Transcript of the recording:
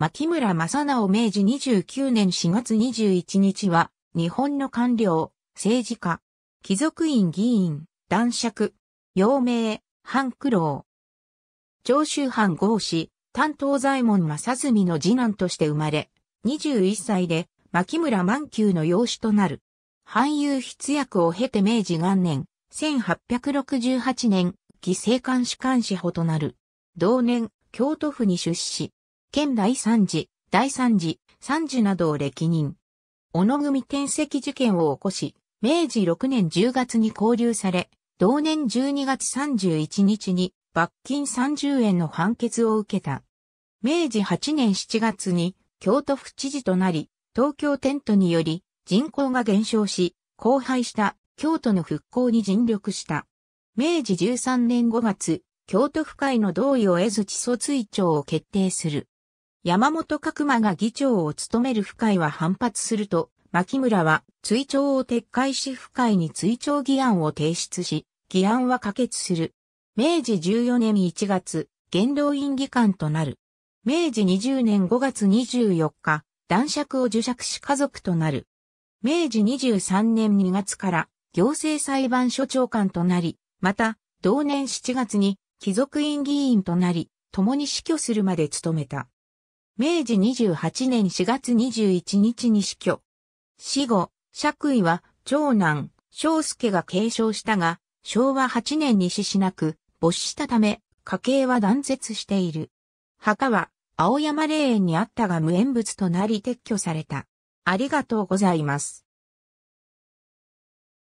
牧村正直明治29年4月21日は、日本の官僚、政治家、貴族院議員、男爵、陽明、半九郎。長州藩合氏、担当在門正住の次男として生まれ、21歳で、牧村満久の養子となる。俳優筆役を経て明治元年、1868年、犠牲官主官士補となる。同年、京都府に出資。県第三次、第三次、三次などを歴任。小野組転籍事件を起こし、明治6年10月に拘留され、同年12月31日に罰金30円の判決を受けた。明治8年7月に京都府知事となり、東京テントにより人口が減少し、荒廃した京都の復興に尽力した。明治13年5月、京都府会の同意を得ず地訴追徴を決定する。山本角馬が議長を務める府会は反発すると、牧村は追徴を撤回し府会に追徴議案を提出し、議案は可決する。明治14年1月、元老院議官となる。明治20年5月24日、男爵を受爵し家族となる。明治23年2月から行政裁判所長官となり、また、同年7月に貴族院議員となり、共に死去するまで務めた。明治28年4月21日に死去。死後、爵位は長男、章介が継承したが、昭和8年に死しなく、没したため、家計は断絶している。墓は、青山霊園にあったが無縁物となり撤去された。ありがとうございます。